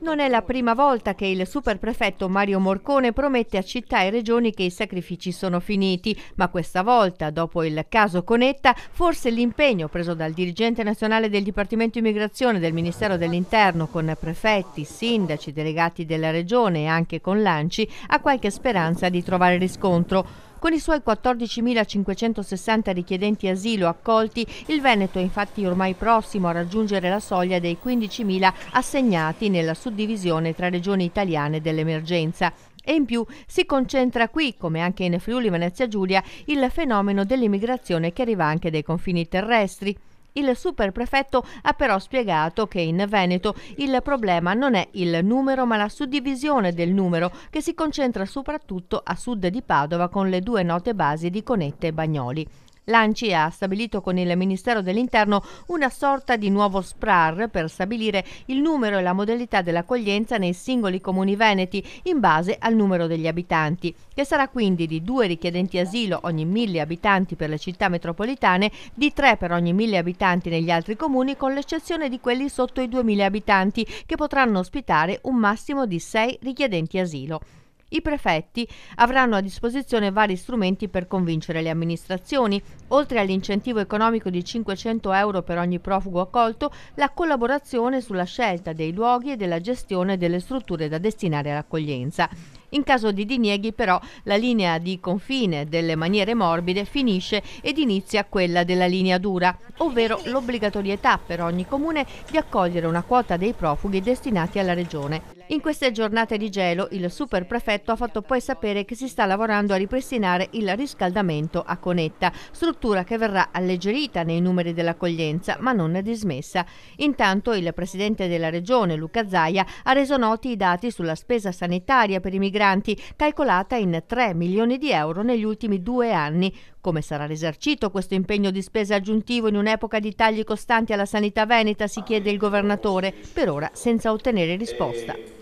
Non è la prima volta che il superprefetto Mario Morcone promette a città e regioni che i sacrifici sono finiti, ma questa volta, dopo il caso Conetta, forse l'impegno preso dal dirigente nazionale del Dipartimento Immigrazione del Ministero dell'Interno con prefetti, sindaci, delegati della regione e anche con l'ANCI ha qualche speranza di trovare riscontro. Con i suoi 14.560 richiedenti asilo accolti, il Veneto è infatti ormai prossimo a raggiungere la soglia dei 15.000 assegnati nella suddivisione tra regioni italiane dell'emergenza. E in più si concentra qui, come anche in Friuli Venezia Giulia, il fenomeno dell'immigrazione che arriva anche dai confini terrestri. Il super prefetto ha però spiegato che in Veneto il problema non è il numero ma la suddivisione del numero che si concentra soprattutto a sud di Padova con le due note basi di Conette e Bagnoli. L'ANCI ha stabilito con il Ministero dell'Interno una sorta di nuovo SPRAR per stabilire il numero e la modalità dell'accoglienza nei singoli comuni veneti in base al numero degli abitanti, che sarà quindi di due richiedenti asilo ogni mille abitanti per le città metropolitane, di tre per ogni mille abitanti negli altri comuni con l'eccezione di quelli sotto i 2.000 abitanti che potranno ospitare un massimo di sei richiedenti asilo. I prefetti avranno a disposizione vari strumenti per convincere le amministrazioni. Oltre all'incentivo economico di 500 euro per ogni profugo accolto, la collaborazione sulla scelta dei luoghi e della gestione delle strutture da destinare all'accoglienza. In caso di dinieghi però la linea di confine delle maniere morbide finisce ed inizia quella della linea dura, ovvero l'obbligatorietà per ogni comune di accogliere una quota dei profughi destinati alla regione. In queste giornate di gelo il super prefetto ha fatto poi sapere che si sta lavorando a ripristinare il riscaldamento a Conetta, struttura che verrà alleggerita nei numeri dell'accoglienza ma non dismessa. Intanto il presidente della regione Luca Zaia ha reso noti i dati sulla spesa sanitaria per i migranti calcolata in 3 milioni di euro negli ultimi due anni. Come sarà risarcito questo impegno di spesa aggiuntivo in un'epoca di tagli costanti alla sanità veneta, si chiede il governatore, per ora senza ottenere risposta.